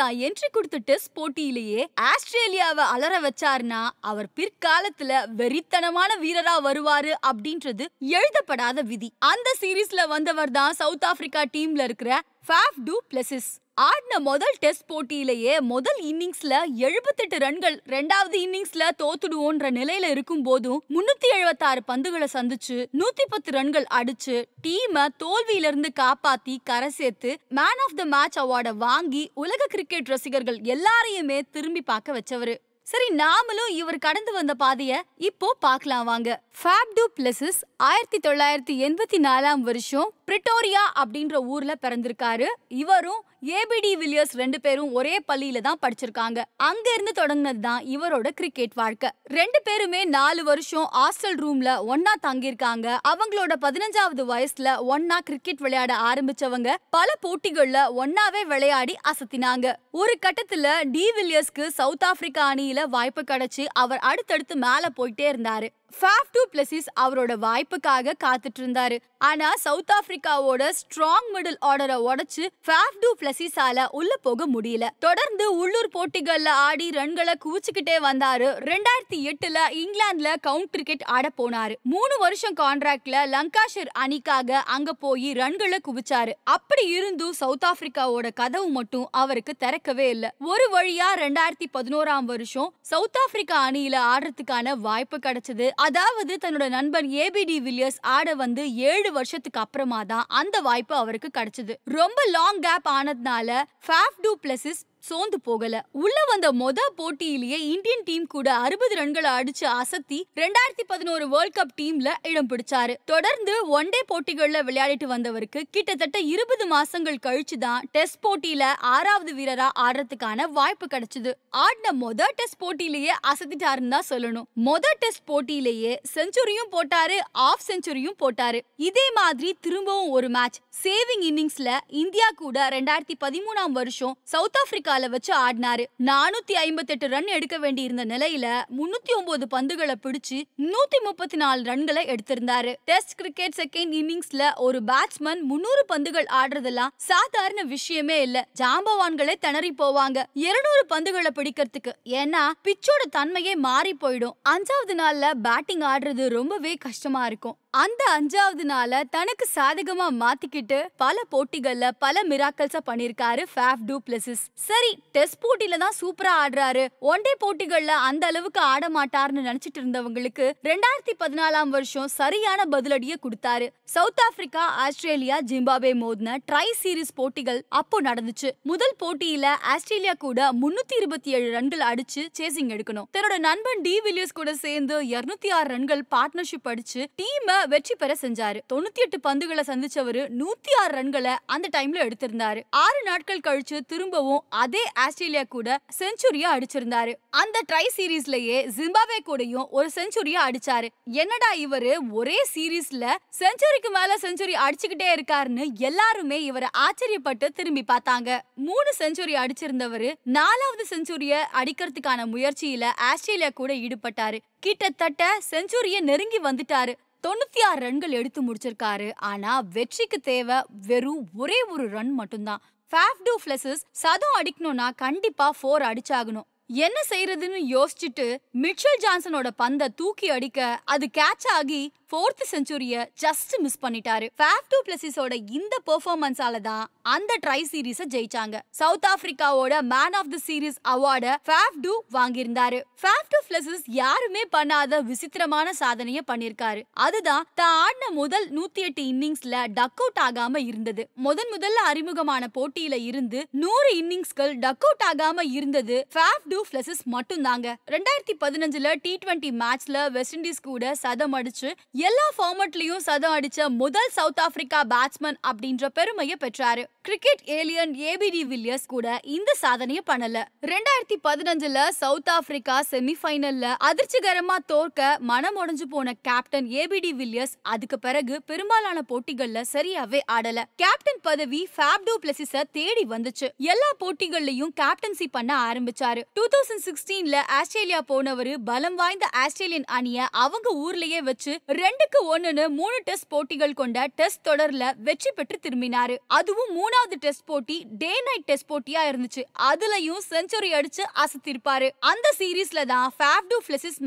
தான் என்ட்ரி கொடுத்த டெஸ்ட் போட்டியிலேயே ஆஸ்திரேலியாவை அலற வச்சார்னா அவர் பிற்காலத்துல வெறித்தனமான வீரரா வருவாரு அப்படின்றது எழுதப்படாத விதி அந்த சீரீஸ்ல வந்தவர் தான் சவுத் ஆப்பிரிக்கா டீம்ல இருக்கிற ஃபேஃப் டூ பிளஸிஸ் ஆடின முதல் டெஸ்ட் போட்டியிலேயே முதல் இன்னிங்ஸ்ல எழுபத்தெட்டு ரன்கள் ரெண்டாவது இன்னிங்ஸ்ல தோத்துடுவோன்ற நிலையில இருக்கும் போதும் முன்னூத்தி எழுபத்தாறு பந்துகளை சந்திச்சு நூத்தி பத்து ரன்கள் அடிச்சு டீம் தோல்வியில இருந்து காப்பாத்தி கரை சேர்த்து மேன் ஆஃப் த மேட்ச் அவார்டை வாங்கி உலக கிரிக்கெட் ரசிகர்கள் எல்லாரையுமே திரும்பி பார்க்க வச்சவரு சரி நாமளும் இவர் கடந்து வந்த பாதைய இப்போ பார்க்கலாம் வாங்க ஃபேப் டூ பிளஸஸ் ஆயிரத்தி தொள்ளாயிரத்தி எண்பத்தி நாலாம் வருஷம் பிரிட்டோரியா அப்படின்ற ஊர்ல பிறந்திருக்காரு இவரும் ஏபிடி வில்லியர்ஸ் ரெண்டு பேரும் ஒரே பள்ளியில தான் படிச்சிருக்காங்க அங்க இருந்து தொடங்கினது தான் இவரோட கிரிக்கெட் வாழ்க்கை ரெண்டு பேருமே நாலு வருஷம் ஹாஸ்டல் ரூம்ல ஒன்னா தங்கியிருக்காங்க அவங்களோட பதினஞ்சாவது வயசுல ஒன்னா கிரிக்கெட் விளையாட ஆரம்பிச்சவங்க பல போட்டிகள்ல ஒன்னாவே விளையாடி அசத்தினாங்க ஒரு கட்டத்துல டி வில்லியர்ஸ்க்கு சவுத் ஆப்பிரிக்கா அணியில வாய்ப்பு கிடைச்சு அவர் அடுத்தடுத்து மேல போயிட்டே இருந்தாரு ஃபேஃப் டூ பிளஸிஸ் அவரோட வாய்ப்புக்காக காத்துட்டு இருந்தாரு ஆனா சவுத் ஆப்பிரிக்காவோட ஸ்ட்ராங் மிடில் ஆர்டரை உடைச்சு ஃபேஃப் டூ பிளஸிஸால உள்ள போக முடியல தொடர்ந்து உள்ளூர் போட்டிகள்ல ஆடி ரன்களை குவிச்சுக்கிட்டே வந்தாரு ரெண்டாயிரத்தி எட்டுல இங்கிலாந்துல கவுண்ட் கிரிக்கெட் ஆட போனாரு மூணு வருஷம் கான்ட்ராக்ட்ல லங்காஷர் அணிக்காக அங்க போய் ரன்களை குவிச்சாரு அப்படி இருந்தும் சவுத் ஆப்பிரிக்காவோட கதவு மட்டும் அவருக்கு திறக்கவே இல்லை ஒரு வழியா ரெண்டாயிரத்தி பதினோராம் வருஷம் சவுத் ஆப்பிரிக்கா அணியில ஆடுறதுக்கான வாய்ப்பு கிடைச்சது அதாவது தன்னோட நண்பன் ஏபிடி வில்லியர்ஸ் ஆட வந்து ஏழு வருஷத்துக்கு அப்புறமா தான் அந்த வாய்ப்பு அவருக்கு கிடைச்சது ரொம்ப லாங் கேப் ஆனதுனால ஃபேஃப் டூ பிளஸஸ் சோந்து போகல உள்ள வந்த மொத போட்டியிலேயே இந்தியன் டீம் கூட அறுபது ரன்களை அடிச்சு அசத்தி ரெண்டாயிரத்தி பதினோரு வேர்ல்ட் கப் டீம்ல இடம் பிடிச்சாரு தொடர்ந்து ஒன் டே போட்டிகள்ல விளையாடிட்டு வந்தவருக்கு கிட்டத்தட்ட இருபது மாசங்கள் கழிச்சு தான் டெஸ்ட் போட்டியில ஆறாவது வீரரா ஆடுறதுக்கான வாய்ப்பு கிடைச்சது ஆடின மொத டெஸ்ட் போட்டியிலேயே அசத்திட்டாருன்னு தான் சொல்லணும் மொத டெஸ்ட் போட்டியிலேயே செஞ்சுரியும் போட்டாரு ஆஃப் செஞ்சுரியும் போட்டாரு இதே மாதிரி திரும்பவும் ஒரு மேட்ச் சேவிங் இன்னிங்ஸ்ல இந்தியா கூட ரெண்டாயிரத்தி பதிமூணாம் வருஷம் சவுத் ஆப்பிரிக்கா கால வச்சு ஆடினாரு நானூத்தி ஐம்பத்தி எட்டு ரன் எடுக்க வேண்டியிருந்த நிலையில முன்னூத்தி ஒன்பது பந்துகளை பிடிச்சு நூத்தி முப்பத்தி நாலு ரன்களை எடுத்திருந்தாரு டெஸ்ட் கிரிக்கெட் செகண்ட் இன்னிங்ஸ்ல ஒரு பேட்ஸ்மேன் முன்னூறு பந்துகள் ஆடுறதெல்லாம் சாதாரண விஷயமே இல்ல ஜாம்பவான்களே திணறி போவாங்க இருநூறு பந்துகளை பிடிக்கிறதுக்கு ஏன்னா பிச்சோட தன்மையே மாறி போயிடும் அஞ்சாவது நாள்ல பேட்டிங் ஆடுறது ரொம்பவே கஷ்டமா இருக்கும் அந்த அஞ்சாவது நாள தனக்கு சாதகமா மாத்திக்கிட்டு பல போட்டிகள்ல பல மிராக்கல்ஸ பண்ணிருக்காரு ஃபேஃப் டூ பிளஸஸ் சரி டெஸ்ட் போட்டியில தான் சூப்பரா ஆடுறாரு ஒன் டே போட்டிகள்ல அந்த அளவுக்கு ஆட மாட்டார்னு நினைச்சிட்டு இருந்தவங்களுக்கு ரெண்டாயிரத்தி பதினாலாம் வருஷம் சரியான பதிலடியை கொடுத்தாரு சவுத் ஆப்பிரிக்கா ஆஸ்திரேலியா ஜிம்பாபே மோதின ட்ரை சீரீஸ் போட்டிகள் அப்போ நடந்துச்சு முதல் போட்டியில ஆஸ்திரேலியா கூட முன்னூத்தி இருபத்தி ஏழு ரன்கள் அடிச்சு சேசிங் எடுக்கணும் தன்னோட நண்பன் டி வில்லியர்ஸ் கூட சேர்ந்து இருநூத்தி ஆறு ரன்கள் பார்ட்னர்ஷிப் அடிச்சு டீமை வெற்றி பெற செஞ்சாரு தொண்ணூத்தி எட்டு பந்துகளை சந்திச்சவரு நூத்தி ஆறு ரன்களை அந்த டைம்ல எடுத்திருந்தாரு ஆறு நாட்கள் கழிச்சு திரும்பவும் அதே ஆஸ்திரேலியா கூட செஞ்சுரியா அடிச்சிருந்தாரு அந்த ட்ரை சீரீஸ்லயே ஜிம்பாவே கூடயும் ஒரு செஞ்சுரியா அடிச்சாரு என்னடா இவரு ஒரே சீரீஸ்ல செஞ்சுரிக்கு மேல செஞ்சுரி அடிச்சுக்கிட்டே இருக்காருன்னு எல்லாருமே இவரை ஆச்சரியப்பட்டு திரும்பி பார்த்தாங்க மூணு செஞ்சுரி அடிச்சிருந்தவரு நாலாவது செஞ்சுரிய அடிக்கிறதுக்கான முயற்சியில ஆஸ்திரேலியா கூட ஈடுபட்டாரு கிட்டத்தட்ட செஞ்சுரிய நெருங்கி வந்துட்டாரு தொண்ணூத்தி ஆறு ரன்கள் எடுத்து முடிச்சிருக்காரு ஆனா வெற்றிக்கு தேவை வெறும் ஒரே ஒரு ரன் மட்டும்தான் ஃபாஃப் டூ ஃப்ளஸஸ் சதம் அடிக்கணும்னா கண்டிப்பாக ஃபோர் அடிச்சாகணும் என்ன செய்யறதுன்னு யோசிச்சுட்டு மிட்சல் ஜான்சனோட பந்தை தூக்கி அடிக்க அது கேட்ச் ஆகி ஃபோர்த் செஞ்சுரிய ஜஸ்ட் மிஸ் பண்ணிட்டாரு ஃபேவ் டூ பிளஸிஸோட இந்த பெர்ஃபார்மன்ஸால தான் அந்த ட்ரை சீரீஸ ஜெயிச்சாங்க சவுத் ஆப்பிரிக்காவோட man of the series award Faf du வாங்கியிருந்தாரு ஃபேவ் டூ பிளஸிஸ் யாருமே பண்ணாத விசித்திரமான சாதனையை பண்ணிருக்காரு அதுதான் தான் ஆடின முதல் நூத்தி எட்டு இன்னிங்ஸ்ல டக் அவுட் ஆகாம இருந்தது முதன் முதல்ல அறிமுகமான போட்டியில இருந்து நூறு இன்னிங்ஸ்கள் டக் அவுட் ஆகாம இருந்தது ஃபேவ் டூ டூ பிளஸஸ் மட்டும் தாங்க ரெண்டாயிரத்தி பதினஞ்சுல டி டுவெண்ட்டி மேட்ச்ல வெஸ்ட் இண்டீஸ் கூட சதம் அடிச்சு எல்லா ஃபார்மட்லயும் சதம் அடிச்ச முதல் சவுத் ஆப்பிரிக்கா பேட்ஸ்மேன் அப்படின்ற பெருமையை பெற்றாரு கிரிக்கெட் ஏலியன் ஏபிடி வில்லியர்ஸ் கூட இந்த சாதனையை பண்ணல ரெண்டாயிரத்தி பதினஞ்சுல சவுத் ஆப்பிரிக்கா செமிஃபைனல்ல அதிர்ச்சிகரமா தோற்க மனம் உடஞ்சு போன கேப்டன் ஏபிடி வில்லியர்ஸ் அதுக்கு பிறகு பெரும்பாலான போட்டிகள்ல சரியாவே ஆடல கேப்டன் பதவி ஃபேப்டூ பிளசிஸ தேடி வந்துச்சு எல்லா போட்டிகள்லயும் கேப்டன்சி பண்ண ஆரம்பிச்சாரு டூ தௌசண்ட் சிக்ஸ்டீன்ல ஆஸ்திரேலியா போனவரு பலம் வாய்ந்த ஆஸ்திரேலியன் அணிய அவங்க ஊர்லயே வச்சு ரெண்டுக்கு ஒண்ணுன்னு மூணு டெஸ்ட் போட்டிகள் கொண்ட டெஸ்ட் தொடர்ல வெற்றி பெற்று திரும்பினாரு அதுவும் மூணு ரெண்டாவது டெஸ்ட் போட்டி டே நைட் டெஸ்ட் போட்டியா இருந்துச்சு அதுலயும் செஞ்சுரி அடிச்சு அசத்திருப்பாரு அந்த சீரீஸ்ல தான் ஃபேவ் டு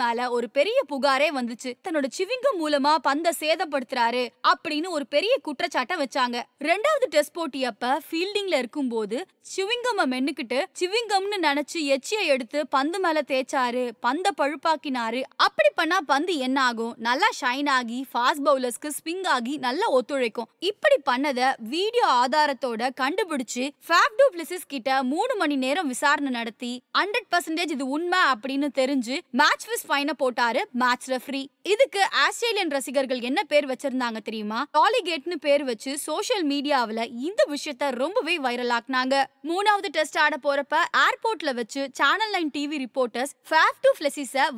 மேல ஒரு பெரிய புகாரே வந்துச்சு தன்னோட சிவிங்க மூலமா பந்த சேதப்படுத்துறாரு அப்படின்னு ஒரு பெரிய குற்றச்சாட்டை வச்சாங்க ரெண்டாவது டெஸ்ட் போட்டி அப்ப ஃபீல்டிங்ல போது சிவிங்கம்ம மென்னுக்கிட்டு சிவிங்கம்னு நினைச்சு எச்சியை எடுத்து பந்து மேல தேய்ச்சாரு பந்த பழுப்பாக்கினாரு அப்படி பண்ணா பந்து என்ன ஆகும் நல்லா ஷைன் ஆகி ஃபாஸ்ட் பவுலர்ஸ்க்கு ஸ்விங் ஆகி நல்லா ஒத்துழைக்கும் இப்படி பண்ணத வீடியோ ஆதாரத்தோட கொலையோட கண்டுபிடிச்சு கிட்ட மூணு மணி நேரம் விசாரணை நடத்தி ஹண்ட்ரட் பர்சன்டேஜ் இது உண்மை அப்படின்னு தெரிஞ்சு மேட்ச் விஸ் ஃபைனை போட்டாரு மேட்ச் ரெஃப்ரி இதுக்கு ஆஸ்திரேலியன் ரசிகர்கள் என்ன பேர் வச்சிருந்தாங்க தெரியுமா டாலிகேட்னு பேர் வச்சு சோசியல் மீடியாவில இந்த விஷயத்த ரொம்பவே வைரல் ஆக்குனாங்க மூணாவது டெஸ்ட் ஆட போறப்ப ஏர்போர்ட்ல வச்சு channel nine TV reporters Faf du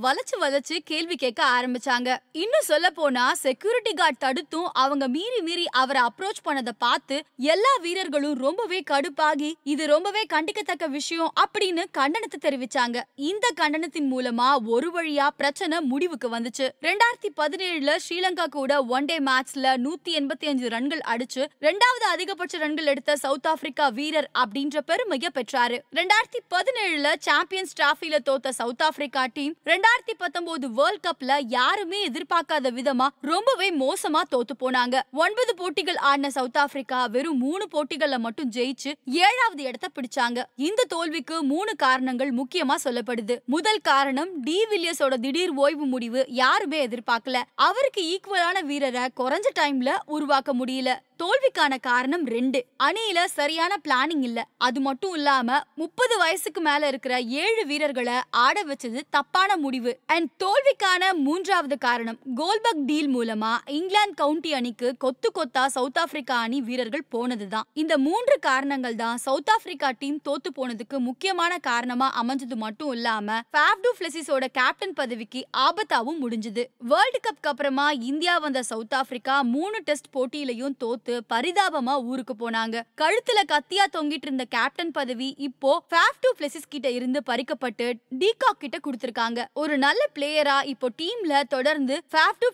வளைச்சு வளைச்சு கேள்வி கேட்க ஆரம்பிச்சாங்க இன்னும் சொல்ல போனா செக்யூரிட்டி கார்டு தடுத்தும் அவங்க மீறி மீறி அவரை அப்ரோச் பண்ணதை பார்த்து எல்லா வீரர் ரசிகர்களும் ரொம்பவே கடுப்பாகி இது ரொம்பவே கண்டிக்கத்தக்க விஷயம் அப்படின்னு கண்டனத்தை தெரிவிச்சாங்க இந்த கண்டனத்தின் மூலமா ஒரு வழியா பிரச்சனை முடிவுக்கு வந்துச்சு ரெண்டாயிரத்தி பதினேழுல ஸ்ரீலங்கா கூட ஒன் டே மேட்ச்ல நூத்தி எண்பத்தி அஞ்சு ரன்கள் அடிச்சு ரெண்டாவது அதிகபட்ச ரன்கள் எடுத்த சவுத் ஆப்பிரிக்கா வீரர் அப்படின்ற பெருமைய பெற்றாரு ரெண்டாயிரத்தி பதினேழுல சாம்பியன்ஸ் டிராஃபில தோத்த சவுத் ஆப்பிரிக்கா டீம் ரெண்டாயிரத்தி பத்தொன்பது வேர்ல்ட் கப்ல யாருமே எதிர்பார்க்காத விதமா ரொம்பவே மோசமா தோத்து போனாங்க ஒன்பது போட்டிகள் ஆடின சவுத் ஆப்பிரிக்கா வெறும் மூணு போட்டி போட்டிகள்ல மட்டும் ஜெயிச்சு ஏழாவது இடத்த பிடிச்சாங்க இந்த தோல்விக்கு மூணு காரணங்கள் முக்கியமா சொல்லப்படுது முதல் காரணம் டி வில்லியர்ஸோட திடீர் ஓய்வு முடிவு யாருமே எதிர்பார்க்கல அவருக்கு ஈக்குவலான வீரரை குறைஞ்ச டைம்ல உருவாக்க முடியல தோல்விக்கான காரணம் ரெண்டு அணியில சரியான பிளானிங் இல்ல அது மட்டும் இல்லாம முப்பது வயசுக்கு மேல இருக்கிற ஏழு வீரர்களை ஆட வச்சது தப்பான முடிவு அண்ட் தோல்விக்கான மூன்றாவது காரணம் கோல்பக் டீல் மூலமா இங்கிலாந்து கவுண்டி அணிக்கு கொத்து கொத்தா சவுத் ஆப்பிரிக்கா அணி வீரர்கள் போனதுதான் இந்த மூன்று காரணங்கள் தான் சவுத் ஆப்பிரிக்கா டீம் தோத்து போனதுக்கு முக்கியமான காரணமா அமைஞ்சது மட்டும் இல்லாம பிளசிஸோட கேப்டன் பதவிக்கு ஆபத்தாவும் முடிஞ்சது வேர்ல்டு கப்க்கு அப்புறமா இந்தியா வந்த சவுத் ஆப்பிரிக்கா மூணு டெஸ்ட் போட்டியிலையும் தோத்து பரிதாபமா ஊருக்கு போனாங்க கழுத்துல கத்தியா தொங்கிட்டு இருந்த கேப்டன் பதவி இப்போ ஃபேப்டு பிளசிஸ் கிட்ட இருந்து பறிக்கப்பட்டு டீகாக் கிட்ட கொடுத்திருக்காங்க ஒரு நல்ல பிளேயரா இப்போ டீம்ல தொடர்ந்து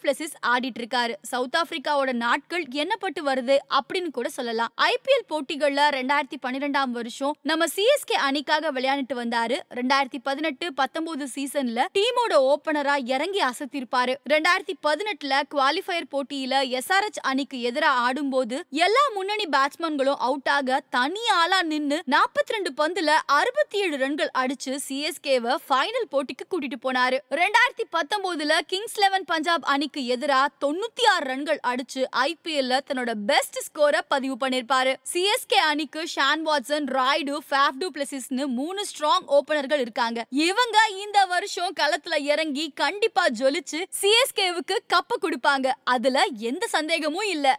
பிளசிஸ் ஆடிட்டு இருக்காரு சவுத் ஆப்பிரிக்காவோட நாட்கள் என்னப்பட்டு வருது அப்படின்னு கூட சொல்லலாம் ஐபிஎல் ஐபிஎல் போட்டிகள்ல ரெண்டாயிரத்தி பன்னிரெண்டாம் வருஷம் நம்ம சிஎஸ்கே அணிக்காக விளையாடிட்டு வந்தாரு ரெண்டாயிரத்தி பதினெட்டு பத்தொன்பது சீசன்ல டீமோட ஓபனரா இறங்கி அசத்திருப்பாரு ரெண்டாயிரத்தி பதினெட்டுல குவாலிஃபயர் போட்டியில எஸ்ஆர்எச் அணிக்கு எதிராக ஆடும்போது எல்லா முன்னணி பேட்ஸ்மேன்களும் அவுட் ஆக தனி ஆளா நின்னு நாற்பத்தி ரெண்டு பந்துல அறுபத்தி ஏழு ரன்கள் அடிச்சு சிஎஸ்கேவை ஃபைனல் போட்டிக்கு கூட்டிட்டு போனாரு ரெண்டாயிரத்தி பத்தொன்பதுல கிங்ஸ் லெவன் பஞ்சாப் அணிக்கு எதிராக தொண்ணூத்தி ஆறு ரன்கள் அடிச்சு ஐபிஎல்ல தன்னோட பெஸ்ட் ஸ்கோரை பதிவு பண்ணிருப்பாரு சிஎஸ்கே அணிக்கு Shane Watson Rayudu Faf du பிளசிஸ்னு மூணு ஸ்ட்ராங் ஓபனர்கள் இருக்காங்க இவங்க இந்த வருஷம் களத்துல இறங்கி கண்டிப்பா ஜொலிச்சு சிஎஸ்கேவுக்கு கப்ப கொடுப்பாங்க அதுல எந்த சந்தேகமும் இல்லை